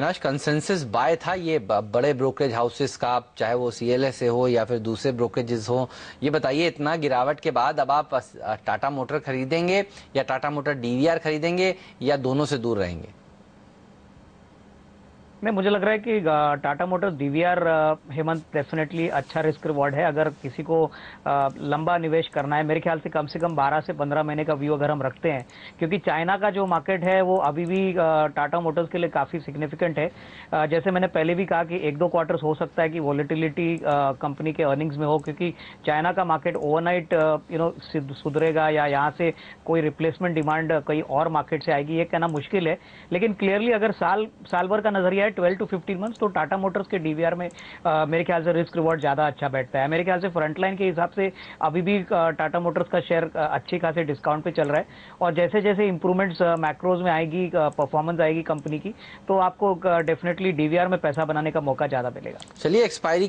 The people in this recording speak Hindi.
विनाश कंसेंसस बाय था ये बड़े ब्रोकरेज हाउसेस का चाहे वो सी से हो या फिर दूसरे ब्रोकरेजेस हो ये बताइए इतना गिरावट के बाद अब आप टाटा मोटर खरीदेंगे या टाटा मोटर डीवीआर खरीदेंगे या दोनों से दूर रहेंगे नहीं मुझे लग रहा है कि Tata Motor DVR Hemant definitely अच्छा रिस्क रिवॉर्ड है अगर किसी को लंबा निवेश करना है मेरे ख्याल से कम से कम 12 से 15 महीने का व्यू अगर हम रखते हैं क्योंकि चाइना का जो मार्केट है वो अभी भी टाटा मोटर्स के लिए काफ़ी सिग्निफिकेंट है जैसे मैंने पहले भी कहा कि एक दो क्वार्टर्स हो सकता है कि वॉलिटिलिटी कंपनी के अर्निंग्स में हो क्योंकि चाइना का मार्केट ओवरनाइट यू नो सुधरेगा या यहाँ से कोई रिप्लेसमेंट डिमांड कई और मार्केट से आएगी ये कहना मुश्किल है लेकिन क्लियरली अगर साल साल भर का नजरिया है ट्वेल्व टू फिफ्टीन मंथ्स तो टाटा मोटर्स के डीवीआर में आ, मेरे ख्याल से रिस्क रिवॉर्ड ज़्यादा अच्छा बैठता है मेरे ख्याल से फ्रंटलाइन के हिसाब से अभी भी टाटा मोटर्स का शेयर अच्छे खासे डिस्काउंट पे चल रहा है और जैसे जैसे इंप्रूवमेंट्स मैक्रोज में आएगी परफॉर्मेंस आएगी कंपनी की तो आपको डेफिनेटली डीवीआर में पैसा बनाने का मौका ज़्यादा मिलेगा चलिए एक्सपायरी